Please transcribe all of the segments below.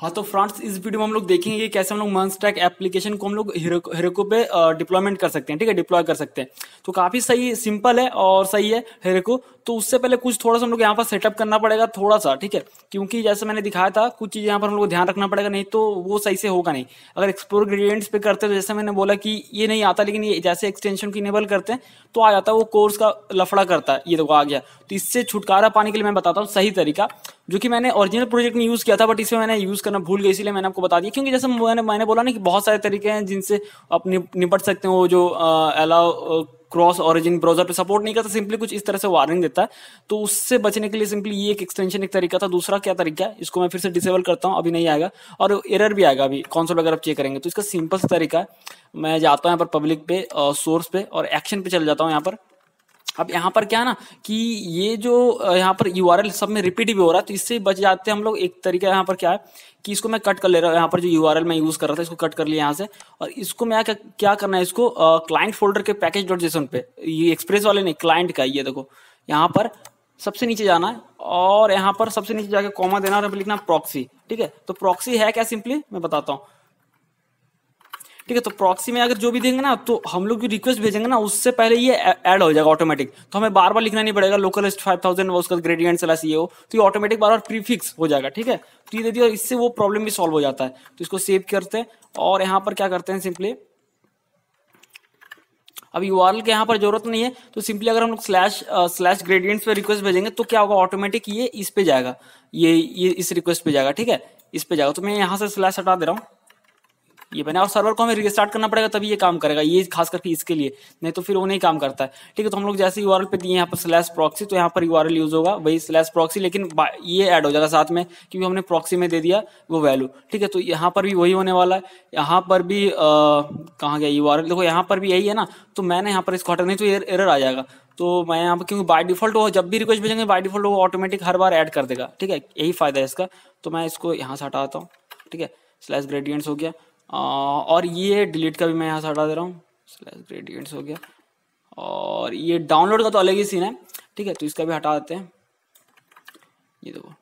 हाँ तो फ्रांड्स इस वीडियो में हम लोग देखेंगे कि कैसे हम लोग मनस्टैक एप्लीकेशन को हम लोग हेरेको पे डिप्लॉयमेंट कर सकते हैं ठीक है डिप्लॉय कर सकते हैं तो काफ़ी सही सिंपल है और सही है हेरेको तो उससे पहले कुछ थोड़ा सा हम लोग यहाँ पर सेटअप करना पड़ेगा थोड़ा सा ठीक है क्योंकि जैसे मैंने दिखाया था कुछ चीज़ यहाँ पर हम लोग ध्यान रखना पड़ेगा नहीं तो वो सही से होगा नहीं अगर एक्सप्लोर ग्रेडियंट्स पे करते तो जैसे मैंने बोला कि ये नहीं आता लेकिन ये जैसे एक्सटेंशन को इनेबल करते हैं तो आ जाता है वो कोर्स का लफड़ा करता है ये देखो आ गया तो इससे छुटकारा पाने के लिए मैं बताता हूँ सही तरीका जो कि मैंने ओरिजिनल प्रोजेक्ट में यूज़ किया था बट इसमें मैंने यूज़ करना भूल गया इसलिए मैंने आपको बता दिया क्योंकि जैसे मैंने मैंने बोला ना कि बहुत सारे तरीके हैं जिनसे आप निपट सकते हो जो अलाउ क्रॉस ऑरिजिन ब्राउजर पे सपोर्ट नहीं करता सिंपली कुछ इस तरह से वार्निंग देता है तो उससे बचने के लिए सिंपली ये एक एक्सटेंशन एक तरीका था दूसरा क्या तरीका है इसको मैं फिर से डिसेबल करता हूँ अभी नहीं आएगा और एरर भी आएगा अभी कॉन्सोल अगर आप चेक करेंगे तो इसका सिंपल सा तरीका है मैं जाता हूँ यहाँ पर पब्लिक पे सोर्स पे और एक्शन पे चल जाता हूँ यहाँ पर अब यहाँ पर क्या ना कि ये जो यहाँ पर यू आर एल सब में रिपीट भी हो रहा है तो इससे बच जाते हैं हम लोग एक तरीका यहाँ पर क्या है कि इसको मैं कट कर ले रहा हूँ यहाँ पर जो यू आर एल मैं यूज कर रहा था इसको कट कर लिया यहाँ से और इसको मैं क्या, क्या करना है इसको क्लाइंट फोल्डर के पैकेज डॉट जेसन पे ये एक्सप्रेस वाले नहीं क्लाइंट का ये देखो यहाँ पर सबसे नीचे जाना है और यहाँ पर सबसे नीचे जाके कॉमा देना और लिखना प्रॉक्सी ठीक है तो प्रॉक्सी है क्या सिंपली मैं बताता हूँ ठीक है तो प्रॉक्सी में अगर जो भी देंगे ना तो हम लोग जो रिक्वेस्ट भेजेंगे ना उससे पहले ये ऐड हो जाएगा ऑटोमेटिक तो हमें बार बार लिखना नहीं पड़ेगा लोकलिस्ट फाइव थाउजेंड उसका ग्रेडियंट चला सी तो ये ऑटोमेटिक बार बार प्रीफिक्स हो जाएगा ठीक है तो ये दे दिया इससे वो प्रॉब्लम भी सॉल्व हो जाता है तो इसको सेव करते हैं और यहाँ पर क्या करते हैं सिंपली अब यू आर के यहाँ पर जरूरत नहीं है तो सिंपली अगर हम लोग स्लैश स्लैश ग्रेडियंट्स पे रिक्वेस्ट भेजेंगे तो क्या होगा ऑटोमेटिक ये इस पे जाएगा ये ये इस रिक्वेस्ट पे जाएगा ठीक है इस पे जाएगा तो मैं यहाँ से स्लैश हटा दे रहा हूँ ये बना और सर्वर को हमें रिस्टार्ट करना पड़ेगा तभी ये काम करेगा ये खास करके इसके लिए नहीं तो फिर वो नहीं काम करता है ठीक है तो हम लोग जैसे यू पे दिए यहाँ पर स्लैश प्रॉक्सी तो यहाँ पर यू यूज होगा वही स्लैश प्रॉक्सी लेकिन ये ऐड हो जाएगा साथ में क्योंकि हमने प्रॉक्सी में दे दिया वो वैल्यू ठीक है तो यहाँ पर भी वही होने वाला है यहाँ पर भी कहाँ गया यू देखो यहाँ पर भी यही है ना तो मैंने यहाँ पर इसको हटा नहीं तो एरर आ जाएगा तो मैं यहाँ पर क्योंकि बाय डिफॉल्ट वो जब भी रिक्वेस्ट भेजेंगे बाय डिफॉल्ट वो ऑटोमेटिक हर बार ऐड कर देगा ठीक है यही फायदा है इसका तो मैं इसको यहाँ से हटाता हूँ ठीक है स्लैश ग्रेडियंट्स हो गया और ये डिलीट का भी मैं यहाँ से हटा दे रहा हूँ स्लैश ग्रेडियंट्स हो गया और ये डाउनलोड का तो अलग ही सीन है ठीक है तो इसका भी हटा देते हैं ये देखो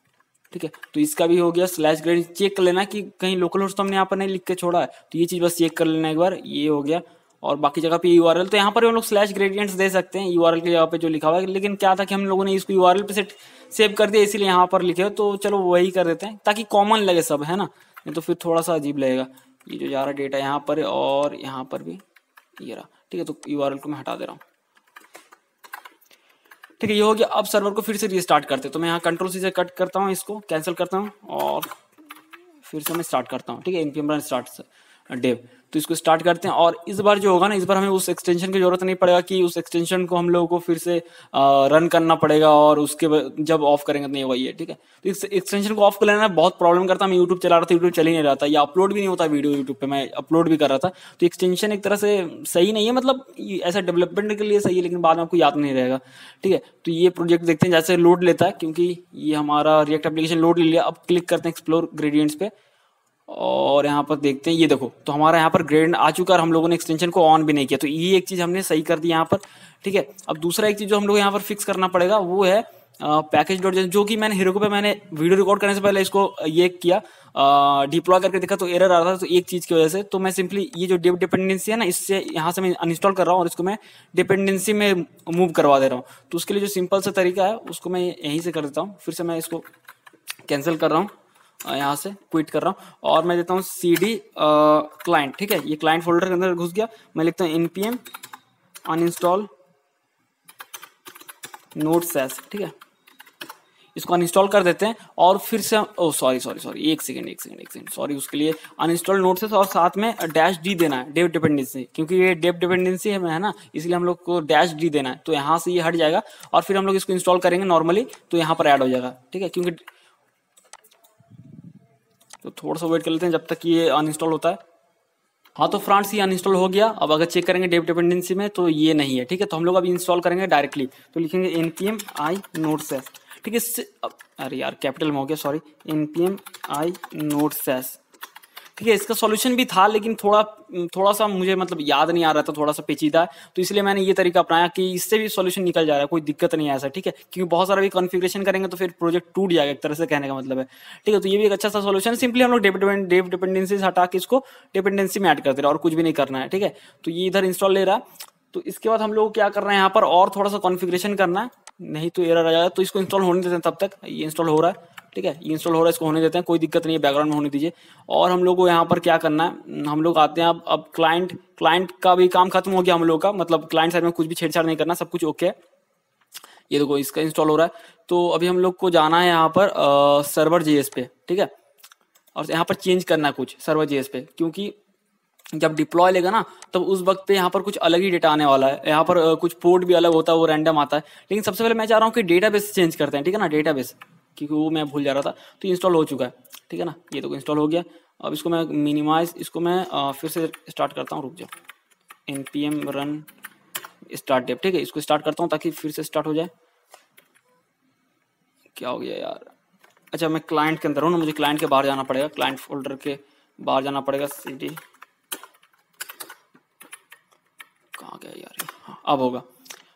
ठीक है तो इसका भी हो गया स्लैश ग्रेड चेक कर लेना कि कहीं लोकल होस्ट तो हमने यहाँ पर नहीं लिख के छोड़ा है तो ये चीज़ बस चेक कर लेना एक बार ये हो गया और बाकी जगह पे यू तो यहाँ पर हम लोग स्लैश ग्रेडियंट्स दे सकते हैं यू के जगह पे जो लिखा हुआ है लेकिन क्या था कि हम लोगों ने इसको यू पे सेट सेव कर दिया इसीलिए यहाँ पर लिखे हो तो चलो वही कर देते हैं ताकि कॉमन लगे सब है ना नहीं तो फिर थोड़ा सा अजीब लगेगा ये जो जा रहा डेटा यहाँ पर और यहाँ पर भी ये रहा ठीक है तो यू को मैं हटा दे रहा हूँ ठीक है ये हो गया अब सर्वर को फिर से रिस्टार्ट करते तो मैं यहाँ कंट्रोल सी से कट करता हूँ इसको कैंसिल करता हूँ और फिर से मैं स्टार्ट करता हूँ ठीक है N P M start dev तो इसको स्टार्ट करते हैं और इस बार जो होगा ना इस बार हमें उस एक्सटेंशन की जरूरत नहीं पड़ेगा कि उस एक्सटेंशन को हम लोगों को फिर से रन करना पड़ेगा और उसके जब ऑफ करेंगे तो नहीं होगा ये ठीक है तो इस एक्सटेंशन को ऑफ कर लेना बहुत प्रॉब्लम करता मैं यूट्यूब चला रहा था यूट्यूब चल ही नहीं रहा था या अपलोड भी नहीं होता वीडियो यूट्यूब पर मैं अपलोड भी कर रहा था तो एक्सटेंशन एक तरह से सही नहीं है मतलब ऐसा डेवलपमेंट के लिए सही है लेकिन बाद में आपको याद नहीं रहेगा ठीक है तो ये प्रोजेक्ट देखते हैं जैसे लोड लेता है क्योंकि ये हमारा रिएक्ट एप्लीकेशन लोड ले लिया अब क्लिक करते हैं एक्सप्लोर ग्रेडियंट्स पे और यहाँ पर देखते हैं ये देखो तो हमारा यहाँ पर ग्रेड आ चुका है हम लोगों ने एक्सटेंशन को ऑन भी नहीं किया तो ये एक चीज़ हमने सही कर दी यहाँ पर ठीक है अब दूसरा एक चीज़ जो हम लोग यहाँ पर फिक्स करना पड़ेगा वो है पैकेज डॉट जो कि मैंने हीरो पे मैंने वीडियो रिकॉर्ड करने से पहले इसको ये किया डिप्लॉय करके देखा तो एरर आ रहा था तो एक चीज़ की वजह से तो मैं सिंपली ये जो डिपेंडेंसी है ना इससे यहाँ से मैं अनइंस्टॉल कर रहा हूँ और इसको मैं डिपेंडेंसी में मूव करवा दे रहा हूँ तो उसके लिए जो सिंपल सा तरीका है उसको मैं यहीं से कर देता हूँ फिर से मैं इसको कैंसिल कर रहा हूँ यहाँ से क्विट कर रहा हूँ और मैं देता हूँ सी डी क्लाइंट ठीक है ये क्लाइंट फोल्डर के अंदर घुस गया मैं लिखता हूँ npm uninstall नोट सैस ठीक है इसको अनइंस्टॉल कर देते हैं और फिर से ओ सॉरी सॉरी सॉरी एक सेकंड एक सेकंड एक सेकंड सॉरी उसके लिए अनइंस्टॉल नोट से और साथ में डैश डी देना है डेव डिपेंडेंसी क्योंकि ये डेव डिपेंडेंसी है है ना इसलिए हम लोग को डैश डी देना है तो यहाँ से ये हट जाएगा और फिर हम लोग इसको इंस्टॉल करेंगे नॉर्मली तो यहाँ पर ऐड हो जाएगा ठीक है क्योंकि तो थोड़ा सा वेट कर लेते हैं जब तक ये अनइंस्टॉल होता है हाँ तो फ्रांस ये अनइंस्टॉल हो गया अब अगर चेक करेंगे डेप डिपेंडेंसी में तो ये नहीं है ठीक है तो हम लोग अब इंस्टॉल करेंगे डायरेक्टली तो लिखेंगे N P M I node sass ठीक है इससे अरे यार कैपिटल में हो गया sorry N P M I node sass ठीक है इसका सॉल्यूशन भी था लेकिन थोड़ा थोड़ा सा मुझे मतलब याद नहीं आ रहा था थोड़ा सा पेचीदा है तो इसलिए मैंने ये तरीका अपनाया कि इससे भी सॉल्यूशन निकल जा रहा है कोई दिक्कत नहीं ऐसा ठीक है क्योंकि बहुत सारा भी कॉन्फ़िगरेशन करेंगे तो फिर प्रोजेक्ट टूट जाएगा एक तरह से कहने का मतलब है ठीक है तो ये भी एक अच्छा सा सोल्यूशन सिंपली हम लोग डेव डिपेंडेंसीज हटा के इसको डिपेंडेंसी में ऐड करते रहे और कुछ भी नहीं करना है ठीक है तो ये इधर इंस्टॉल ले रहा है तो इसके बाद हम लोग क्या कर रहे हैं यहाँ पर और थोड़ा सा कॉन्फिग्रेशन करना है नहीं तो एरर आ जाएगा तो इसको इंस्टॉल होने देते हैं तब तक ये इंस्टॉल हो रहा है ठीक है इंस्टॉल हो रहा है इसको होने देते हैं कोई दिक्कत नहीं है बैकग्राउंड में होने दीजिए और हम लोग को यहाँ पर क्या करना है हम लोग आते हैं अब अब क्लाइंट क्लाइंट का भी काम खत्म हो गया हम लोग का मतलब क्लाइंट साइड में कुछ भी छेड़छाड़ नहीं करना सब कुछ ओके है ये देखो इसका इंस्टॉल हो रहा है तो अभी हम लोग को जाना है यहाँ पर सर्वर जी पे ठीक है और यहाँ पर चेंज करना है कुछ सर्वर जी पे क्योंकि जब डिप्लॉय लेगा ना तब उस वक्त पे यहाँ पर कुछ अलग ही डेटा आने वाला है यहाँ पर कुछ पोर्ट भी अलग होता है वो रैंडम आता है लेकिन सबसे पहले मैं चाह रहा हूँ कि डेटाबेस चेंज करते हैं ठीक है ना डेटाबेस क्योंकि वो मैं भूल जा रहा था तो इंस्टॉल हो चुका है ठीक है ना ये तो इंस्टॉल हो गया अब इसको मैं मिनिमाइज इसको मैं फिर से स्टार्ट करता हूँ रुक जाओ N P M run start dev ठीक है इसको स्टार्ट करता हूँ ताकि फिर से स्टार्ट हो जाए क्या हो गया यार अच्छा मैं क्लाइंट के अंदर हूँ ना मुझे क्लाइंट के बाहर जाना पड़ेगा क्लाइंट फोल्डर के बाहर जाना पड़ेगा सी डी कहाँ गया यार हाँ अब होगा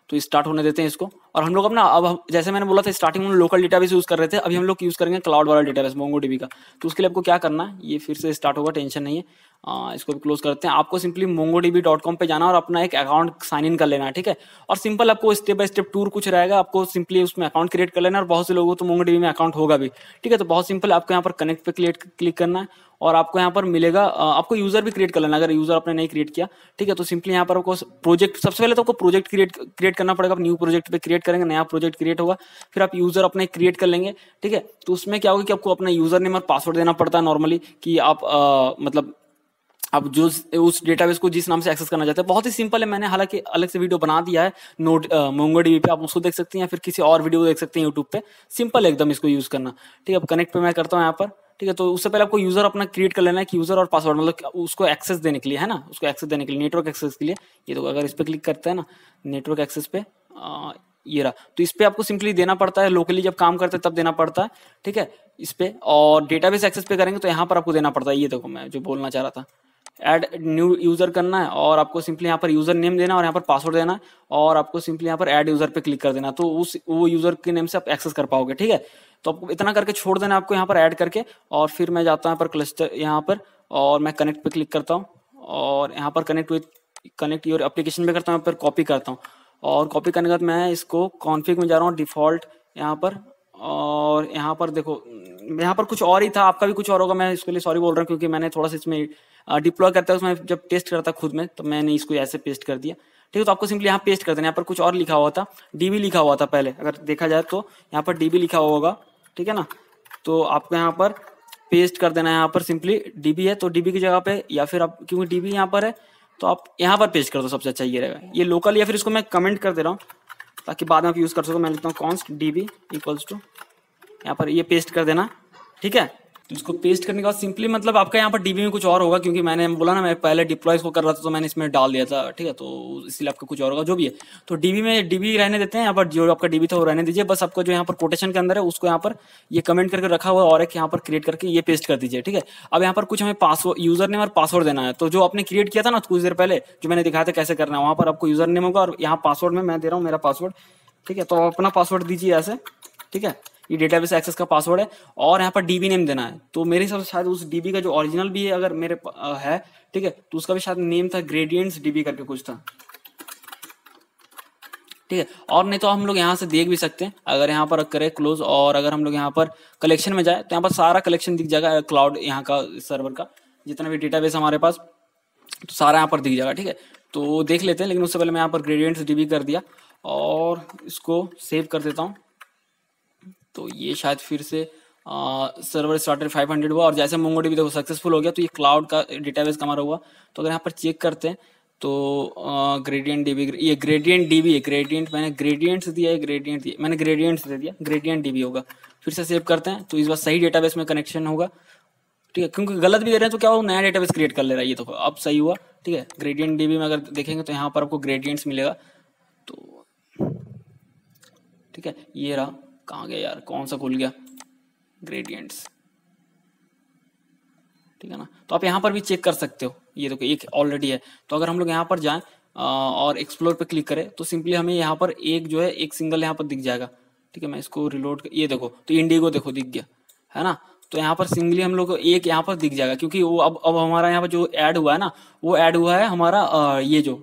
तो स्टार्ट होने देते हैं इसको और हम लोग अपना अब जैसे मैंने बोला था स्टार्टिंग में लोकल डेटाबेस यूज़ कर रहे थे अभी हम लोग यूज़ करेंगे क्लाउड वाला डेटाबेस मोंगो का तो उसके लिए आपको क्या करना है ये फिर से स्टार्ट होगा टेंशन नहीं है हाँ, इसको भी क्लोज करते हैं आपको सिंपली मोंगोडीबी डॉट कॉम पर जाना और अपना एक अकाउंट साइन इन कर लेना है ठीक है और सिंपल आपको स्टेप बाय स्टेप टूर कुछ रहेगा आपको सिंपली उसमें अकाउंट क्रिएट कर लेना और बहुत से लोगों तो मोंगोडीबी में अकाउंट होगा भी ठीक है तो बहुत सिंपल आपको यहाँ पर कनेक्ट पे क्रिएट क्लिक करना है और आपको यहाँ पर मिलेगा आपको यूजर भी क्रिएट कर लेना अगर यूजर आपने नहीं क्रिएट किया ठीक है तो सिंपली यहाँ पर आपको प्रोजेक्ट सबसे पहले तो आपको प्रोजेक्ट क्रिएट क्रिएट करना पड़ेगा आप न्यू प्रोजेक्ट पे क्रिएट करेंगे नया प्रोजेक्ट क्रिएट होगा फिर आप यूजर अपने क्रिएट कर लेंगे ठीक है तो उसमें क्या होगा कि आपको अपना यूजर नेम और पासवर्ड देना पड़ता है नॉर्मली कि आप आ, मतलब अब जो उस डेटाबेस को जिस नाम से एक्सेस करना चाहते हैं बहुत ही सिंपल है मैंने हालांकि अलग से वीडियो बना दिया है नोट मोंगो डीबी पे आप उसको देख सकते हैं या फिर किसी और वीडियो को देख सकते हैं यूट्यूब पे सिंपल एकदम इसको यूज करना ठीक है अब कनेक्ट पे मैं करता हूँ यहाँ पर ठीक है तो उससे पहले आपको यूजर अपना क्रिएट कर लेना है मतलब कि यूजर और पासवर्ड मतलब उसको एक्सेस देने के लिए है ना उसको एक्सेस देने के लिए नेटवर्क एक्सेस के लिए ये तो अगर इस पर क्लिक करते हैं ना नेटवर्क एक्सेस पे ये रहा तो इस पर आपको सिंपली देना पड़ता है लोकली जब काम करते हैं तब देना पड़ता है ठीक है इस पर और डेटाबेस एक्सेस पे करेंगे तो यहाँ पर आपको देना पड़ता है ये देखो मैं जो बोलना चाह रहा था ऐड न्यू यूजर करना है और आपको सिंपली यहाँ पर यूजर नेम देना और यहाँ पर पासवर्ड देना है और आपको सिंपली यहाँ पर ऐड यूजर पे क्लिक कर देना तो उस वो यूजर के नेम से आप एक्सेस कर पाओगे ठीक है तो आपको इतना करके छोड़ देना आपको यहाँ पर ऐड करके और फिर मैं जाता हूँ पर क्लस्टर यहाँ पर और मैं कनेक्ट पे क्लिक करता हूँ और यहाँ पर connect with connect your application पे करता हूँ पर कॉपी करता हूँ और कॉपी करने के बाद मैं इसको कॉन्फिग में जा रहा हूँ डिफॉल्ट यहाँ पर और यहाँ पर देखो यहाँ पर कुछ और ही था आपका भी कुछ और होगा मैं इसके लिए सॉरी बोल रहा हूँ क्योंकि मैंने थोड़ा सा इसमें डिप्लॉय करता है उसमें जब टेस्ट करता खुद में तो मैंने इसको ऐसे पेस्ट कर दिया ठीक है तो आपको सिंपली यहाँ पेस्ट कर देना यहाँ पर कुछ और लिखा हुआ था डीबी लिखा हुआ था पहले अगर देखा जाए तो यहाँ पर डीबी लिखा हुआ होगा ठीक है ना तो आपको यहाँ पर पेस्ट कर देना है यहाँ पर सिंपली डीबी है तो डीबी की जगह पे या फिर आप क्योंकि डीबी यहाँ पर है तो आप यहाँ पर पेस्ट कर दो सबसे अच्छा ये रहेगा ये लोकल या फिर इसको मैं कमेंट कर दे रहा हूँ ताकि बाद में आप यूज कर सको मैं लिखता हूँ कॉन्स्ट डीबी इक्वल्स टू यहाँ पर ये पेस्ट कर देना ठीक है तो इसको पेस्ट करने के बाद सिंपली मतलब आपका यहाँ पर डीबी में कुछ और होगा क्योंकि मैंने बोला ना मैं पहले डिप्लॉय को कर रहा था तो मैंने इसमें डाल दिया था ठीक है तो इसलिए आपका कुछ और होगा जो भी है तो डीबी में डीबी रहने देते हैं यहाँ पर जो आपका डीबी था वो रहने दीजिए बस आपको जो यहाँ पर कोटेशन के अंदर है उसको यहाँ पर ये कमेंट करके रखा हुआ और एक यहाँ पर क्रिएट करके ये पेस्ट कर दीजिए ठीक है अब यहाँ पर कुछ हमें पासवर्ड यूजर नेम और पासवर्ड देना है तो जो आपने क्रिएट किया था ना कुछ देर पहले जो मैंने दिखाया था कैसे करना है वहाँ पर आपको यूजर नेम होगा और यहाँ पासवर्ड में मैं दे रहा हूँ मेरा पासवर्ड ठीक है तो अपना पासवर्ड दीजिए ऐसे ठीक है ये डेटाबेस एक्सेस का पासवर्ड है और यहाँ पर डीबी नेम देना है तो मेरे हिसाब से शायद उस डीबी का जो ओरिजिनल भी है अगर मेरे है ठीक है तो उसका भी शायद नेम था ग्रेडियंट्स डीबी करके कुछ था ठीक है और नहीं तो हम लोग यहाँ से देख भी सकते हैं अगर यहाँ पर करें क्लोज और अगर हम लोग यहाँ पर कलेक्शन में जाए तो यहाँ पर सारा कलेक्शन दिख जाएगा क्लाउड यहाँ का सर्वर का जितना भी डेटाबेस हमारे पास तो सारा यहाँ पर दिख जाएगा ठीक है तो देख लेते हैं लेकिन उससे पहले मैं यहाँ पर ग्रेडियंट्स डीबी कर दिया और इसको सेव कर देता हूँ तो ये शायद फिर से सर्वर स्टार्टेड 500 हुआ और जैसे मोंगो भी देखो सक्सेसफुल हो गया तो ये क्लाउड का डेटाबेस हमारा हुआ तो अगर यहाँ पर चेक करते हैं तो ग्रेडियंट डी ये ग्रेडियंट डी है ग्रेडियंट मैंने ग्रेडियंट्स दिया है ग्रेडियंट दिया मैंने ग्रेडियंट्स दे दिया ग्रेडियंट डी होगा फिर से सेव करते हैं तो इस बार सही डेटाबेस में कनेक्शन होगा ठीक है क्योंकि गलत भी दे रहे हैं तो क्या वो नया डेटाबेस क्रिएट कर ले रहा है ये तो अब सही हुआ ठीक है ग्रेडियंट डी में अगर देखेंगे तो यहाँ पर आपको ग्रेडियंट्स मिलेगा तो ठीक है ये रहा कहाँ गया यार कौन सा खुल गया ग्रेडियंट्स ठीक है ना तो आप यहाँ पर भी चेक कर सकते हो ये देखो एक ऑलरेडी है तो अगर हम लोग यहाँ पर जाएं और एक्सप्लोर पे क्लिक करें तो सिंपली हमें यहाँ पर एक जो है एक सिंगल यहाँ पर दिख जाएगा ठीक है मैं इसको रिलोड ये देखो तो इंडिगो देखो दिख गया है ना तो यहाँ पर सिंगली हम लोग एक यहाँ पर दिख जाएगा क्योंकि वो अब अब हमारा यहाँ पर जो ऐड हुआ है ना वो ऐड हुआ है हमारा ये जो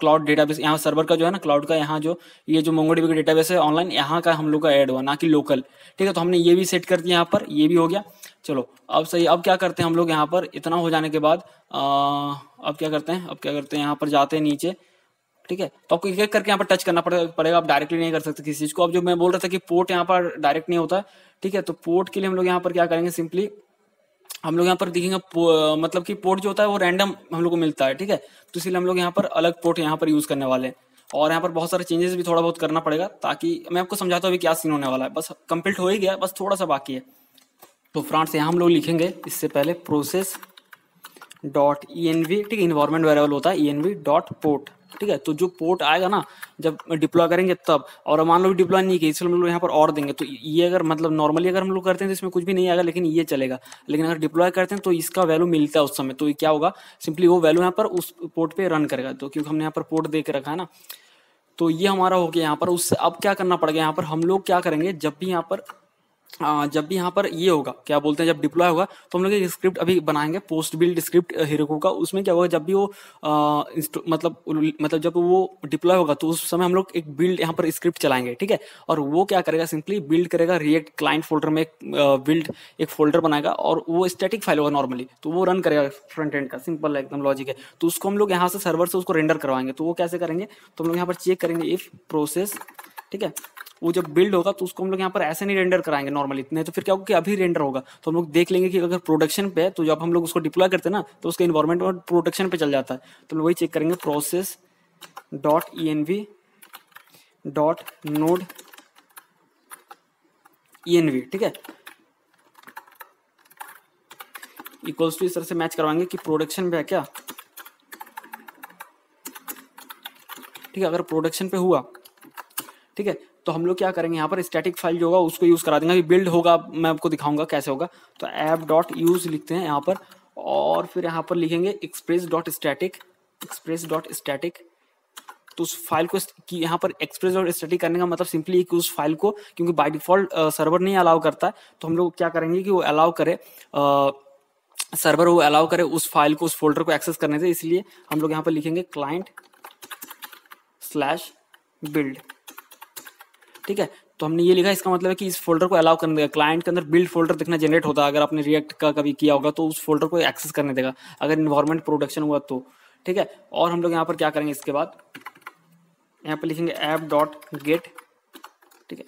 क्लाउड डेटाबेस यहाँ सर्वर का जो है ना क्लाउड का यहाँ जो ये जो मोंगोडीबी का डेटाबेस है ऑनलाइन यहाँ का हम लोग का एड हुआ ना कि लोकल ठीक है तो हमने ये भी सेट कर दिया यहाँ पर ये भी हो गया चलो अब सही अब क्या करते हैं हम लोग यहाँ पर इतना हो जाने के बाद आ, अब क्या करते हैं अब क्या करते हैं यहाँ पर जाते हैं नीचे ठीक है तो आपको एक एक करके यहाँ पर टच करना पड़ेगा आप डायरेक्टली नहीं कर सकते किसी चीज को अब जो मैं बोल रहा था कि पोर्ट यहाँ पर डायरेक्ट नहीं होता ठीक है तो पोर्ट के लिए हम लोग यहाँ पर क्या करेंगे सिंपली हम लोग यहाँ पर देखेंगे मतलब कि पोर्ट जो होता है वो रैंडम हम लोग को मिलता है ठीक है तो इसलिए हम लोग यहाँ पर अलग पोर्ट यहाँ पर यूज करने वाले हैं और यहाँ पर बहुत सारे चेंजेस भी थोड़ा बहुत करना पड़ेगा ताकि मैं आपको समझाता हूँ क्या सीन होने वाला है बस कंप्लीट हो ही गया बस थोड़ा सा बाकी है तो फ्रांस यहाँ हम लोग लिखेंगे इससे पहले process dot E N V ठीक है इन्वायरमेंट वेरेबल होता है E N V dot port ठीक है तो जो पोर्ट आएगा ना जब डिप्लॉय करेंगे तब और मान लो डिप्लॉय नहीं किया इसलिए हम लोग यहाँ पर और देंगे तो ये अगर मतलब नॉर्मली अगर हम लोग करते हैं तो इसमें कुछ भी नहीं आएगा लेकिन ये चलेगा लेकिन अगर डिप्लॉय करते हैं तो इसका वैल्यू मिलता है उस समय तो क्या होगा सिंपली वो वैल्यू यहाँ पर उस पोर्ट पर रन करेगा तो क्योंकि हमने यहाँ पर पोर्ट दे रखा है ना तो ये हमारा हो गया यहाँ पर उससे अब क्या करना पड़ेगा यहाँ पर हम लोग क्या करेंगे जब भी यहाँ पर जब भी यहाँ पर ये होगा क्या बोलते हैं जब डिप्लॉय होगा तो हम लोग एक स्क्रिप्ट अभी बनाएंगे पोस्ट बिल्ड स्क्रिप्ट हीरोको का उसमें क्या होगा जब भी वो आ, मतलब मतलब जब वो डिप्लॉय होगा तो उस समय हम लोग एक बिल्ड यहाँ पर स्क्रिप्ट चलाएंगे ठीक है और वो क्या करेगा सिंपली बिल्ड करेगा रिएक्ट क्लाइंट फोल्डर में एक बिल्ड एक फोल्डर बनाएगा और वो स्टेटिक फाइल होगा नॉर्मली तो वो रन करेगा फ्रंट एंड का सिंपल एकदम लॉजिक है तो उसको हम लोग यहाँ से सर्वर से उसको रेंडर करवाएंगे तो वो कैसे करेंगे तो हम लोग यहाँ पर चेक करेंगे इफ प्रोसेस ठीक है वो जब बिल्ड होगा तो उसको हम लोग यहाँ पर ऐसे नहीं रेंडर कराएंगे नॉर्मली नहीं तो फिर क्या होगा कि अभी रेंडर होगा तो हम लोग देख लेंगे कि अगर प्रोडक्शन पे है तो जब हम लोग उसको डिप्लॉय करते हैं ना तो उसका इन्वायरमेंट और प्रोडक्शन पे चल जाता है तो हम वही चेक करेंगे process dot E N V dot node E N V ठीक है इक्वल्स टू इस तरह से मैच करवाएंगे कि प्रोडक्शन पे है क्या ठीक है अगर प्रोडक्शन पे हुआ ठीक है तो हम लोग क्या करेंगे यहाँ पर स्टैटिक फाइल जो होगा उसको यूज़ करा देंगे अभी बिल्ड होगा मैं आपको दिखाऊंगा कैसे होगा तो ऐप डॉट यूज लिखते हैं यहाँ पर और फिर यहाँ पर लिखेंगे express dot static express dot static तो उस फाइल को यहाँ पर एक्सप्रेस डॉट स्टैटिक करने का मतलब सिंपली कि उस फाइल को क्योंकि बाई डिफॉल्ट सर्वर नहीं अलाउ करता है तो हम लोग क्या करेंगे कि वो अलाउ करे सर्वर वो अलाउ करे उस फाइल को उस फोल्डर को एक्सेस करने से इसलिए हम लोग यहाँ पर लिखेंगे क्लाइंट स्लैश बिल्ड ठीक है तो हमने ये लिखा इसका मतलब है कि इस फोल्डर को अलाउ करने देगा क्लाइंट के अंदर बिल्ड फोल्डर देखना जनरेट होता है अगर आपने रिएक्ट का कभी किया होगा तो उस फोल्डर को एक्सेस करने देगा अगर इन्वायरमेंट प्रोडक्शन हुआ तो ठीक है और हम लोग यहाँ पर क्या करेंगे इसके बाद यहाँ पर लिखेंगे ऐप डॉट गेट ठीक है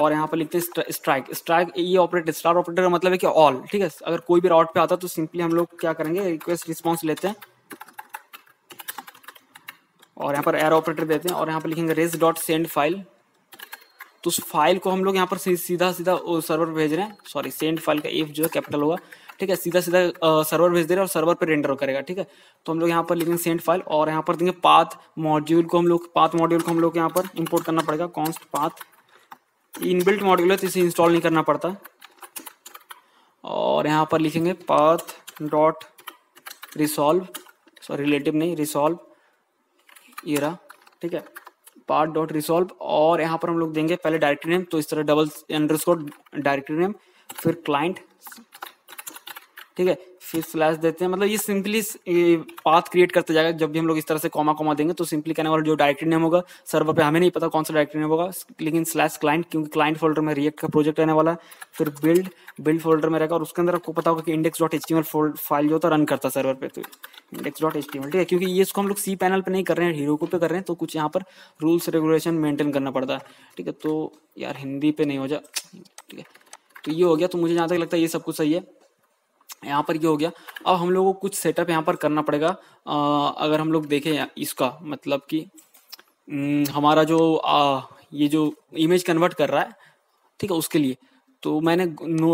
और यहाँ पर लिखते हैं स्ट्राइक स्ट्राइक ये ऑपरेटर स्टार ऑपरेटर का मतलब है कि ऑल ठीक है अगर कोई भी राउट पे आता तो सिंपली हम लोग क्या करेंगे रिक्वेस्ट रिस्पॉन्स लेते हैं और यहाँ पर एयर ऑपरेटर देते हैं और यहाँ पर लिखेंगे रेस डॉट सेंड फाइल तो उस फाइल को हम लोग यहाँ पर सीधा सीधा सर्वर भेज रहे हैं सॉरी सेंड फाइल का एफ जो है कैपिटल होगा ठीक है सीधा सीधा सर्वर भेज दे रहे हैं और सर्वर पर रेंडर करेगा ठीक है तो हम लोग यहाँ पर लिखेंगे सेंड फाइल और यहाँ पर देंगे पाथ मॉड्यूल को हम लोग पाथ मॉड्यूल को हम लोग यहाँ पर इम्पोर्ट करना पड़ेगा कॉन्स्ट पाथ इनबिल्ट मॉड्यूल है तो इसे इंस्टॉल नहीं करना पड़ता और यहाँ पर लिखेंगे path dot resolve sorry relative नहीं रिसॉल्व ये रहा ठीक है पार्ट डॉट रिसोल्व और यहाँ पर हम लोग देंगे पहले डायरेक्टरी नेम तो इस तरह डबल अंडरस्कोर डायरेक्टरी नेम फिर क्लाइंट ठीक है फिर स्लैश देते हैं मतलब ये सिंपली पाथ क्रिएट करते जाएगा जब भी हम लोग इस तरह से कॉमा कॉमा देंगे तो सिंपली कहने वाला जो डायरेक्टरी नेम होगा सर्वर पे हमें नहीं पता कौन सा डायरेक्टरी नेम होगा लेकिन स्लैश क्लाइंट क्योंकि क्लाइंट फोल्डर में रिएक्ट का प्रोजेक्ट रहने वाला है फिर बिल्ड बिल्ड फोल्डर में रहेगा और उसके अंदर आपको पता होगा कि इंडेक्स डॉट एच फाइल जो होता है रन करता सर्वर पे तो इंडेक्स डॉट एच ठीक है क्योंकि ये इसको हम लोग सी पैनल पर नहीं कर रहे हैं को पे कर रहे हैं तो कुछ यहाँ पर रूल्स रेगुलेशन मेंटेन करना पड़ता है ठीक है तो यार हिंदी पे नहीं हो जा ठीक है तो ये हो गया तो मुझे जहाँ तक लगता है ये सब कुछ सही है यहाँ पर ये हो गया अब हम लोग को कुछ सेटअप यहाँ पर करना पड़ेगा आ, अगर हम लोग देखें इसका मतलब कि हमारा जो आ, ये जो इमेज कन्वर्ट कर रहा है ठीक है उसके लिए तो मैंने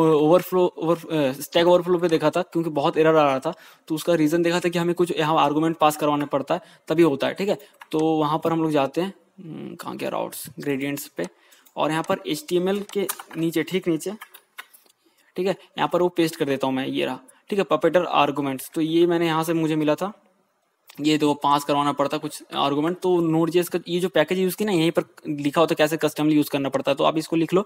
ओवरफ्लो ओवर स्टैक ओवरफ्लो पे देखा था क्योंकि बहुत एरर आ रहा था तो उसका रीज़न देखा था कि हमें कुछ यहाँ आर्गूमेंट पास करवाना पड़ता है तभी होता है ठीक है तो वहाँ पर हम लोग जाते हैं कहाँ क्या राउट्स ग्रेडियंट्स पे और यहाँ पर एच के नीचे ठीक नीचे ठीक है यहाँ पर वो पेस्ट कर देता हूँ मैं ये रहा ठीक है पपेटर आर्गूमेंट्स तो ये मैंने यहाँ से मुझे मिला था ये तो पास करवाना पड़ता कुछ आर्गूमेंट तो नोट जी का ये जो पैकेज यूज की ना यहीं पर लिखा होता तो है कैसे कस्टमली यूज करना पड़ता है तो आप इसको लिख लो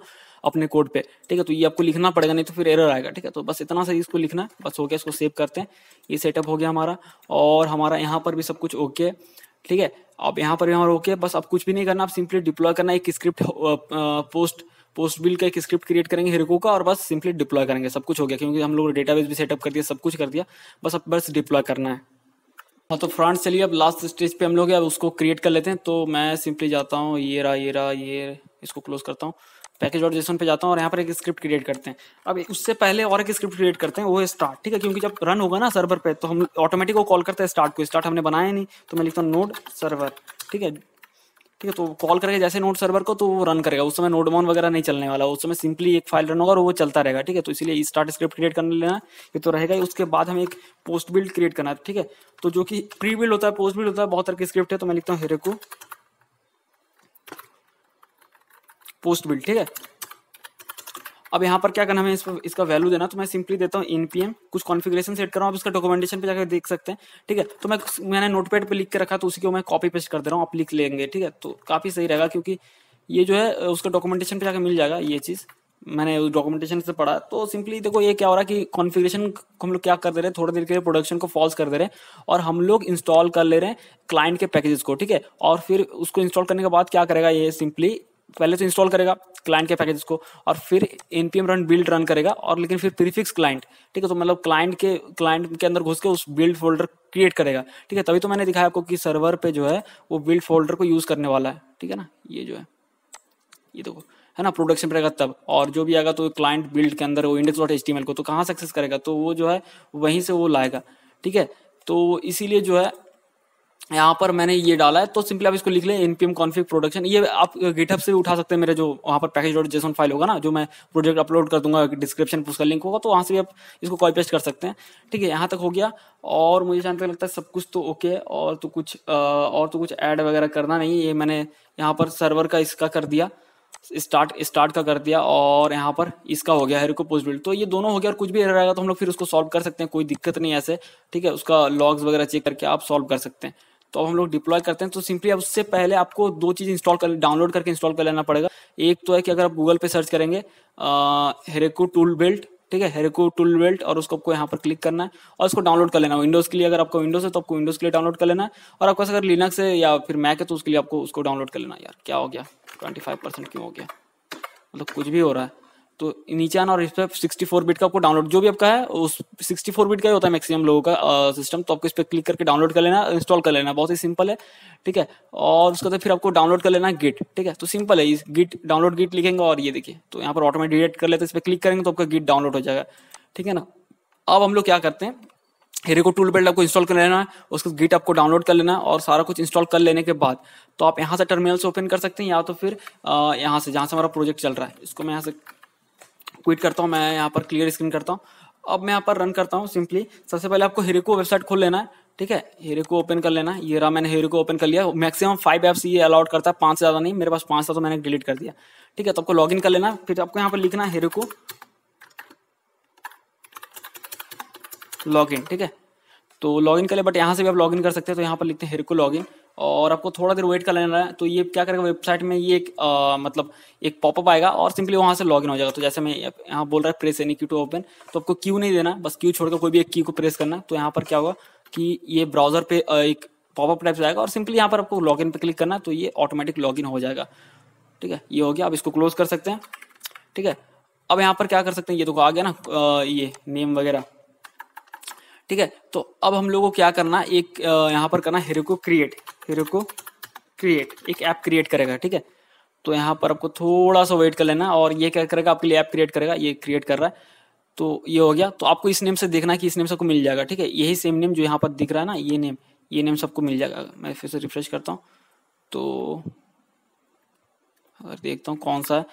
अपने कोड पे ठीक है तो ये आपको लिखना पड़ेगा नहीं तो फिर एरर आएगा ठीक है तो बस इतना सा इसको लिखना है बस हो गया इसको सेव करते हैं ये सेटअप हो गया हमारा और हमारा यहाँ पर भी सब कुछ ओके है ठीक है अब यहाँ पर भी हमारा ओके बस अब कुछ भी नहीं करना आप सिंपली डिप्लॉय करना एक स्क्रिप्ट पोस्ट पोस्ट बिल का एक स्क्रिप्ट क्रिएट करेंगे हिरको का और बस सिंपली डिप्लॉय करेंगे सब कुछ हो गया क्योंकि हम लोग डेटाबेस भी सेटअप कर दिया सब कुछ कर दिया बस अब बस डिप्लॉय करना है हाँ तो फ्रंट चलिए अब लास्ट स्टेज पे हम लोग अब उसको क्रिएट कर लेते हैं तो मैं सिंपली जाता हूँ ये रहा ये रहा ये इसको क्लोज करता हूँ पैकेज और जेसन पे जाता हूँ और यहाँ पर एक स्क्रिप्ट क्रिएट करते हैं अब उससे पहले और एक स्क्रिप्ट क्रिएट करते हैं वो है स्टार्ट ठीक है क्योंकि जब रन होगा ना सर्वर पे तो हम ऑटोमेटिक वो कॉल करते हैं स्टार्ट को स्टार्ट हमने बनाया नहीं तो मैं लिखता हूँ नोड सर्वर ठीक है ठीक है तो कॉल करके जैसे नोट सर्वर को तो वो रन करेगा उस समय नोट मॉन वगैरह नहीं चलने वाला उस समय सिंपली एक फाइल रन होगा और वो चलता रहेगा ठीक है तो इसलिए स्टार्ट स्क्रिप्ट क्रिएट करने लेना ये तो रहेगा उसके बाद हमें एक पोस्ट बिल्ड क्रिएट करना है ठीक है तो जो कि प्री बिल्ड होता है पोस्ट बिल्ड होता है बहुत तरह की स्क्रिप्ट है तो मैं लिखता हूँ को पोस्ट बिल्ड ठीक है अब यहाँ पर क्या करना हमें इस, इसका वैल्यू देना तो मैं सिंपली देता हूँ एनपीएम कुछ कॉन्फिग्रेशन सेट कर रहा हूँ इसका डॉक्यूमेंटेशन पे जाकर देख सकते हैं ठीक है तो मैं मैंने नोटपैड पे लिख के रखा तो उसी को मैं कॉपी पेस्ट कर दे रहा हूँ आप लिख लेंगे ठीक है तो काफ़ी सही रहेगा क्योंकि ये जो है उसका डॉक्यूमेंटेशन पे जाकर मिल जाएगा ये चीज़ मैंने डॉक्यूमेंटेशन से पढ़ा तो सिंपली देखो ये क्या हो रहा है कि कॉन्फ़िगरेशन हम लोग क्या कर दे रहे हैं थोड़ी देर के लिए प्रोडक्शन को फॉल्स कर दे रहे हैं और हम लोग इंस्टॉल कर ले रहे हैं क्लाइंट के पैकेजेस को ठीक है और फिर उसको इंस्टॉल करने के बाद क्या करेगा ये सिंपली पहले तो इंस्टॉल करेगा क्लाइंट के पैकेज को और फिर एनपीएम रन बिल्ड रन करेगा और लेकिन फिर प्रीफिक्स क्लाइंट ठीक है तो मतलब क्लाइंट के क्लाइंट के अंदर घुस के उस बिल्ड फोल्डर क्रिएट करेगा ठीक है तभी तो मैंने दिखाया आपको कि सर्वर पे जो है वो बिल्ड फोल्डर को यूज करने वाला है ठीक है ना ये जो है ये देखो है ना प्रोडक्शन पर तब और जो भी आएगा तो क्लाइंट बिल्ड के अंदर वो इंडेक्स डॉट एच को तो कहाँ सक्सेस करेगा तो वो जो है वहीं से वो लाएगा ठीक है तो इसीलिए जो है यहाँ पर मैंने ये डाला है तो सिंपली आप इसको लिख लें एनपीएम कॉन्फ़िग प्रोडक्शन ये आप गिटहब से भी उठा सकते हैं मेरे जो वहाँ पर पैकेज डॉट जेसन फाइल होगा ना जो मैं प्रोजेक्ट अपलोड कर दूंगा डिस्क्रिप्शन उसका लिंक होगा तो वहाँ से भी आप इसको कॉपी पेस्ट कर सकते हैं ठीक है यहाँ तक हो गया और मुझे जहाँ तक लगता है सब कुछ तो ओके है और तो कुछ और तो कुछ ऐड वगैरह करना नहीं ये मैंने यहाँ पर सर्वर का इसका कर दिया स्टार्ट स्टार्ट का कर दिया और यहाँ पर इसका हो गया हेरिको पोस्ट बिल्ड तो ये दोनों हो गया और कुछ भी आएगा तो हम लोग फिर उसको सॉल्व कर सकते हैं कोई दिक्कत नहीं ऐसे ठीक है उसका लॉग्स वगैरह चेक करके आप सॉल्व कर सकते हैं तो अब हम लोग डिप्लॉय करते हैं तो सिंपली अब उससे पहले आपको दो चीज़ इंस्टॉल कर डाउनलोड करके इंस्टॉल कर लेना पड़ेगा एक तो है कि अगर आप गूगल पे सर्च करेंगे हेरेको टूल बेल्ट ठीक है हेरेको टूल बेल्ट और उसको आपको यहाँ पर क्लिक करना है और उसको डाउनलोड कर लेना विंडोज़ के लिए अगर आपको विंडोज़ है तो आपको विंडोज़ के लिए डाउनलोड कर लेना है और आपका अगर लिनक्स है या फिर मैक है तो उसके लिए आपको उसको डाउनलोड कर लेना यार क्या हो गया ट्वेंटी फाइव परसेंट क्यों हो गया मतलब कुछ भी हो रहा है तो नीचे आना और इस पर सिक्सटी फोर बिट का आपको डाउनलोड जो भी आपका है उस सिक्सटी फोर बिट का ही होता है मैक्सिमम लोगों का सिस्टम तो आपको इस पर क्लिक करके डाउनलोड कर लेना इंस्टॉल कर लेना बहुत ही सिंपल है ठीक है और उसके बाद फिर आपको डाउनलोड कर लेना गिट ठीक है तो सिंपल है इस गिट डाउनलोड गिट लिखेंगे और ये देखिए तो यहाँ पर ऑटोमेटिक डिलेट कर लेते हैं इस पर क्लिक करेंगे तो आपका गिट डाउनलोड हो जाएगा ठीक है ना अब हम लोग क्या करते हैं हेरे को टूल बेल्ट आपको इंस्टॉल कर लेना है उसका गिट आपको डाउनलोड कर लेना है और सारा कुछ इंस्टॉल कर लेने के बाद तो आप यहाँ से टर्मिनल से ओपन कर सकते हैं या तो फिर यहाँ से जहाँ से हमारा प्रोजेक्ट चल रहा है इसको मैं यहाँ से क्विट करता हूँ मैं यहाँ पर क्लियर स्क्रीन करता हूँ अब मैं यहाँ पर रन करता हूँ सिंपली सबसे पहले आपको हेरिको वेबसाइट खोल लेना है ठीक है हेरे को ओपन कर लेना ये रहा मैंने हेरिको को ओपन कर लिया मैक्सिमम फाइव एप्स ये अलाउड करता है पांच से ज्यादा नहीं मेरे पास पांच था तो मैंने डिलीट कर दिया ठीक है तो आपको लॉग इन कर लेना फिर आपको यहाँ पर लिखना है हेरिको लॉग इन ठीक है तो लॉग इन कर ले बट यहाँ से भी आप लॉग इन कर सकते हैं तो यहाँ पर लिखते हैं हेरिको लॉग इन और आपको थोड़ा देर वेट कर लेना है तो ये क्या करेगा वेबसाइट में ये एक आ, मतलब एक पॉपअप आएगा और सिंपली वहां से लॉगिन हो जाएगा तो जैसे मैं यहाँ बोल रहा है press any Q to open तो आपको क्यू नहीं देना बस क्यू छोड़कर कोई भी एक क्यू को प्रेस करना तो यहाँ पर क्या होगा कि ये ब्राउजर पे एक पॉपअप टाइप से आएगा और सिंपली यहाँ पर आपको इन पे क्लिक करना तो ये ऑटोमेटिक इन हो जाएगा ठीक है ये हो गया आप इसको क्लोज कर सकते हैं ठीक है अब यहाँ पर क्या कर सकते हैं ये तो आ गया ना ये नेम वगैरह ठीक है तो अब हम लोगों को क्या करना एक यहाँ पर करना हेरे को क्रिएट फिर को क्रिएट एक ऐप क्रिएट करेगा ठीक है तो यहाँ पर आपको थोड़ा सा वेट कर लेना और ये क्या करेगा आपके लिए ऐप क्रिएट करेगा ये क्रिएट कर रहा है तो ये हो गया तो आपको इस नेम से देखना कि इस नेम से आपको मिल जाएगा ठीक है यही सेम नेम जो यहाँ पर दिख रहा है ना ये नेम ये नेम सबको मिल जाएगा मैं फिर से रिफ्रेश करता हूँ तो अगर देखता हूँ कौन सा है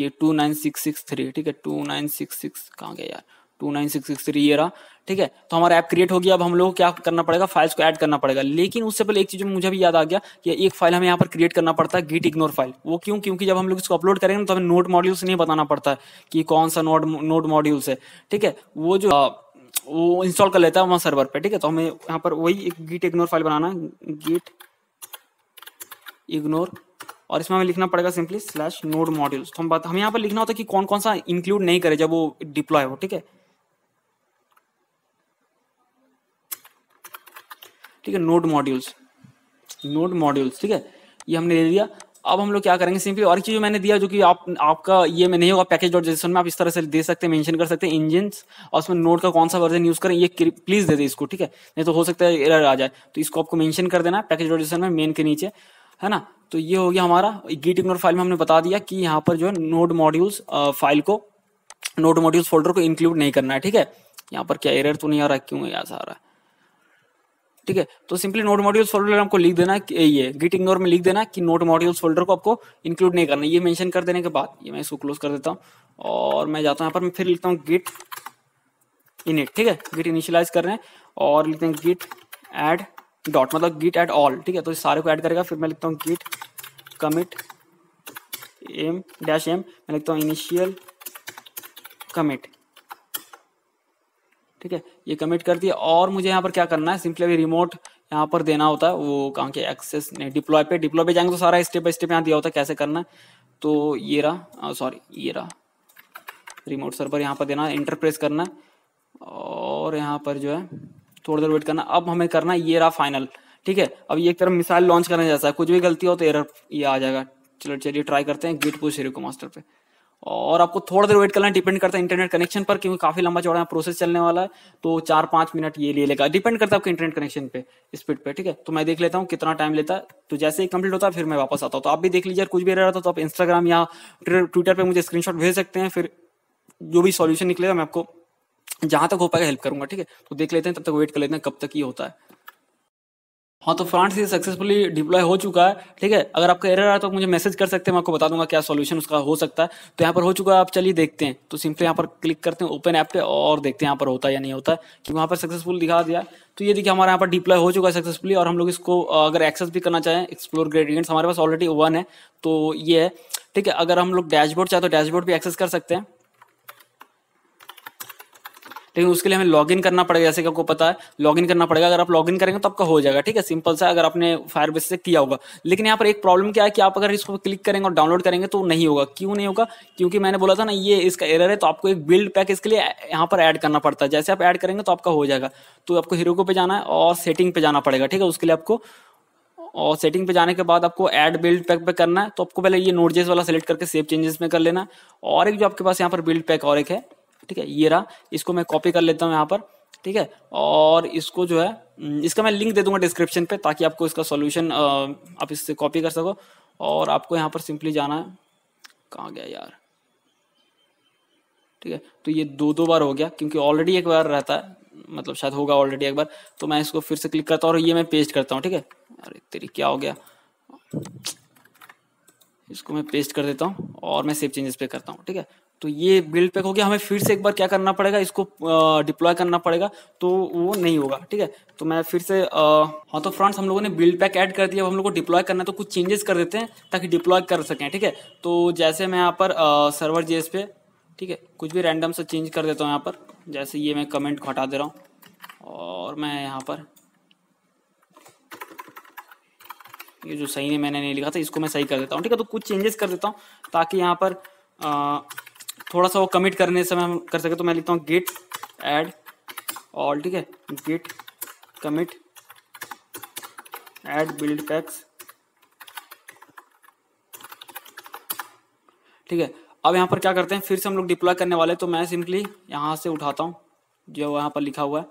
ये two nine six six three ठीक है टू नाइन सिक्स सिक्स कहाँ गया यार two nine six six three ये रहा ठीक है तो हमारा ऐप क्रिएट हो गया अब हम लोग क्या करना पड़ेगा फाइल्स को ऐड करना पड़ेगा लेकिन उससे पहले एक चीज मुझे भी याद आ गया कि एक फाइल हमें यहाँ पर क्रिएट करना पड़ता है गिट इग्नोर फाइल वो क्यों क्योंकि जब हम लोग इसको अपलोड करेंगे तो हमें नोट मॉड्यूल्स नहीं बताना पड़ता है कि कौन सा नोट नोट मॉड्यूल्स है ठीक है वो जो वो इंस्टॉल कर लेता है वहाँ सर्वर पे ठीक है तो हमें यहाँ पर वही एक गिट इग्नोर फाइल बनाना है गिट इग्नोर और इसमें हमें लिखना पड़ेगा सिंपली स्लैश नोड मॉड्यूल्स तो हम बात हमें यहाँ पर लिखना होता है कि कौन कौन सा इंक्लूड नहीं करे जब वो डिप्लॉय हो ठीक है ठीक है नोड मॉड्यूल्स नोड मॉड्यूल्स ठीक है ये हमने दे दिया अब हम लोग क्या करेंगे सिंपली और एक चीज मैंने दिया जो कि आप आपका ये में नहीं होगा पैकेज डॉट जेसन में आप इस तरह से दे सकते हैं मेंशन कर सकते हैं इंजिन और उसमें नोट का कौन सा वर्जन यूज करें ये प्लीज दे दे इसको ठीक है नहीं तो हो सकता है एरर आ जाए तो इसको आपको मेंशन कर देना पैकेज डॉट जेसन में मेन के नीचे है ना तो ये हो गया हमारा गीट इग्नोर फाइल में हमने बता दिया कि यहाँ पर जो है नोड मॉड्यूल्स फाइल को नोड मॉड्यूल्स फोल्डर को इंक्लूड नहीं करना है ठीक है यहाँ पर क्या एरर तो नहीं आ रहा क्यों ऐसा आ रहा है ठीक है तो सिंपली नोट मॉड्यूल्स फोल्डर हमको लिख देना ये गिट इग्नोर में लिख देना कि नोट मॉड्यूल्स फोल्डर को आपको इंक्लूड नहीं करना ये मेंशन कर देने के बाद ये मैं इसको क्लोज कर देता हूँ और मैं जाता हूँ यहाँ पर मैं फिर लिखता हूँ गिट इनिट ठीक है गिट इनिशियलाइज कर रहे हैं और लिखते हैं गिट एड डॉट मतलब गिट एट ऑल ठीक है तो सारे को ऐड करेगा फिर मैं लिखता हूँ git commit M dash M मैं लिखता हूँ इनिशियल कमिट ठीक है ये कमिट कर दिया और मुझे यहाँ पर क्या करना है सिंपली अभी रिमोट यहाँ पर देना होता है वो कहाँ के एक्सेस नहीं डिप्लॉय पे डिप्लॉय पे जाएंगे तो सारा स्टेप बाई स्टेप यहाँ दिया होता है कैसे करना है तो ये रहा सॉरी ये रहा रिमोट सर्वर यहाँ पर देना इंटरप्रेस इंटर प्रेस करना और यहाँ पर जो है थोड़ी देर वेट करना अब हमें करना ये रहा फाइनल ठीक है अब ये एक तरफ मिसाइल लॉन्च करने जैसा है कुछ भी गलती हो तो एरर ये आ जाएगा चलो चलिए ट्राई करते हैं गिट पुश रिको मास्टर पे और आपको थोड़ा देर वेट करना डिपेंड करता है इंटरनेट कनेक्शन पर क्योंकि काफी लंबा चौड़ा प्रोसेस चलने वाला है तो चार पांच मिनट ये ले लेगा डिपेंड करता है आपके इंटरनेट कनेक्शन पे स्पीड पे ठीक है तो मैं देख लेता हूँ कितना टाइम लेता है तो जैसे ही कंप्लीट होता है फिर मैं वापस आता हूँ तो आप भी देख लीजिए कुछ भी रह रहा था तो आप इंस्टाग्राम या ट्विटर पर मुझे स्क्रीनशॉट भेज सकते हैं फिर जो भी सोल्यूशन निकलेगा मैं आपको जहां तक हो पाएगा हेल्प करूंगा ठीक है तो देख लेते हैं तब तक वेट कर लेते हैं कब तक ये होता है हाँ तो फ्रांस ये सक्सेसफुली डिप्लॉय हो चुका है ठीक है अगर आपका एरर आया तो मुझे मैसेज कर सकते हैं मैं आपको बता दूंगा क्या सॉल्यूशन उसका हो सकता है तो यहाँ पर हो चुका है आप चलिए देखते हैं तो सिंपली यहाँ पर क्लिक करते हैं ओपन ऐप पे और देखते हैं यहाँ पर होता है या नहीं होता कि वहाँ पर सक्सेसफुल दिखा दिया तो ये देखिए हमारे यहाँ पर डिप्लॉय हो चुका है सक्सेसफुली और हम लोग इसको अगर एक्सेस भी करना चाहें एक्सप्लोर ग्रेडियंट्स हमारे पास ऑलरेडी वन है तो ये है ठीक है अगर हम लोग डैशबोर्ड चाहे तो डैशबोर्ड भी एक्सेस कर सकते हैं लेकिन उसके लिए हमें लॉग करना पड़ेगा जैसे कि आपको पता है लॉग करना पड़ेगा अगर आप लॉग करेंगे तो आपका हो जाएगा ठीक है सिंपल सा अगर आपने फायरबेस से किया होगा लेकिन यहाँ पर एक प्रॉब्लम क्या है कि आप अगर इसको क्लिक करेंगे और डाउनलोड करेंगे तो नहीं होगा क्यों नहीं होगा क्योंकि मैंने बोला था ना ये इसका एरर है तो आपको एक बिल्ड पैक इसके लिए यहाँ पर ऐड करना पड़ता है जैसे आप ऐड करेंगे तो आपका हो जाएगा तो आपको हीरोको पे जाना है और सेटिंग पे जाना पड़ेगा ठीक है उसके लिए आपको और सेटिंग पे जाने के बाद आपको ऐड बिल्ड पैक पे करना है तो आपको पहले ये नोट जेस वाला सेलेक्ट करके सेव चेंजेस में कर लेना और एक जो आपके पास यहाँ पर बिल्ड पैक और एक है ठीक है ये रहा इसको मैं कॉपी कर लेता हूँ यहाँ पर ठीक है और इसको जो है हम्म, इसका मैं लिंक दे दूंगा डिस्क्रिप्शन पे ताकि आपको इसका सॉल्यूशन आप इससे कॉपी कर सको और आपको यहाँ पर सिंपली जाना है कहाँ गया यार ठीक है तो ये दो दो बार हो गया क्योंकि ऑलरेडी एक बार रहता है मतलब शायद होगा ऑलरेडी एक बार तो मैं इसको फिर से क्लिक करता हूँ और ये मैं पेस्ट करता हूँ ठीक है अरे तेरी क्या हो गया इसको मैं पेस्ट कर देता हूँ और मैं सेव चेंजेस पे करता हूँ ठीक है तो ये बिल्ड पैक हो गया हमें फिर से एक बार क्या करना पड़ेगा इसको डिप्लॉय करना पड़ेगा तो वो नहीं होगा ठीक है तो मैं फिर से हाँ तो फ्रेंड्स हम लोगों ने बिल्ड पैक ऐड कर दिया अब हम लोग को डिप्लॉय करना है तो कुछ चेंजेस कर देते हैं ताकि डिप्लॉय कर सकें ठीक है तो जैसे मैं यहाँ पर सर्वर जेस पे ठीक है कुछ भी रैंडम से चेंज कर देता हूँ यहाँ पर जैसे ये मैं कमेंट को हटा दे रहा हूँ और मैं यहाँ पर ये जो सही है मैंने नहीं लिखा था इसको मैं सही कर देता हूँ ठीक है तो कुछ चेंजेस कर देता हूँ ताकि यहाँ पर आ, थोड़ा सा वो कमिट करने से हम कर सके तो मैं लिखता हूँ गिट एड ऑल ठीक है git commit add build packs ठीक है अब यहाँ पर क्या करते हैं फिर से हम लोग डिप्लॉय करने वाले तो मैं सिंपली यहाँ से उठाता हूँ जो यहाँ पर लिखा हुआ है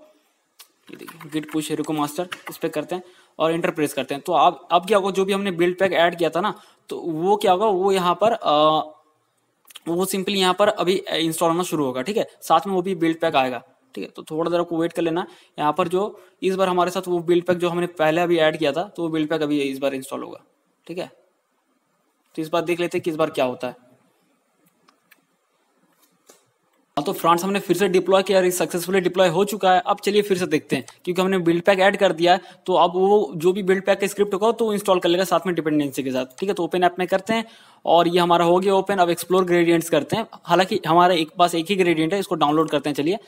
ये देखिए गिट पुश हेरू को मास्टर इस पर करते हैं और इंटरप्रेस करते हैं तो अब अब क्या होगा जो भी हमने बिल्ड पैक ऐड किया था ना तो वो क्या होगा वो यहाँ पर आ, वो सिंपली यहाँ पर अभी इंस्टॉल होना शुरू होगा ठीक है साथ में वो भी बिल्ड पैक आएगा ठीक है तो थोड़ा देर आपको वेट कर लेना यहाँ पर जो इस बार हमारे साथ वो बिल्ड पैक जो हमने पहले अभी ऐड किया था तो वो बिल्ड पैक अभी इस बार इंस्टॉल होगा ठीक है तो इस बार देख लेते हैं कि इस बार क्या होता है हाँ तो फ्रांस हमने फिर से डिप्लॉय किया सक्सेसफुली डिप्लॉय हो चुका है अब चलिए फिर से देखते हैं क्योंकि हमने बिल्ड पैक ऐड कर दिया है तो अब वो जो भी बिल्ड पैक का स्क्रिप्ट होगा तो इंस्टॉल कर लेगा साथ में डिपेंडेंसी के साथ ठीक है तो ओपन ऐप में करते हैं और ये हमारा हो गया ओपन अब एक्सप्लोर ग्रेडियंट्स करते हैं हालांकि हमारे एक पास एक ही ग्रेडियंट है इसको डाउनलोड करते हैं चलिए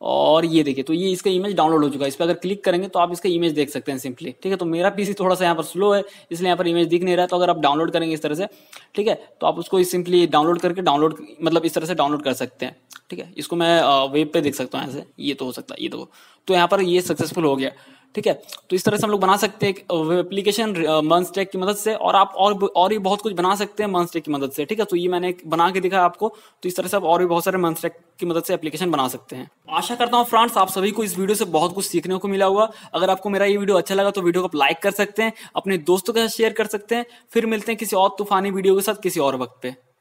और ये देखिए तो ये इसका इमेज डाउनलोड हो चुका है इस पर अगर क्लिक करेंगे तो आप इसका इमेज देख सकते हैं सिंपली ठीक है तो मेरा पीसी थोड़ा सा यहाँ पर स्लो है इसलिए यहाँ पर इमेज दिख नहीं रहा है तो अगर आप डाउनलोड करेंगे इस तरह से ठीक है तो आप उसको सिंपली डाउनलोड करके डाउनलोड मतलब इस तरह से डाउनलोड कर सकते हैं ठीक है इसको मैं वेब पर देख सकता हूँ ऐसे ये तो हो सकता है ये तो तो यहाँ पर ये सक्सेसफुल हो गया ठीक है तो इस तरह से हम लोग बना सकते हैं एप्लीकेशन मनस्टेक की मदद से और आप और और भी बहुत कुछ बना सकते हैं मनस्टेक की मदद से ठीक है तो ये मैंने बना के दिखा आपको तो इस तरह से आप और भी बहुत सारे मनस्टेक की मदद से एप्लीकेशन बना सकते हैं आशा करता हूँ फ्रेंड्स आप सभी को इस वीडियो से बहुत कुछ सीखने को मिला हुआ अगर आपको मेरा ये वीडियो अच्छा लगा तो वीडियो को आप लाइक कर सकते हैं अपने दोस्तों के साथ शेयर कर सकते हैं फिर मिलते हैं किसी और तूफानी वीडियो के साथ किसी और वक्त पे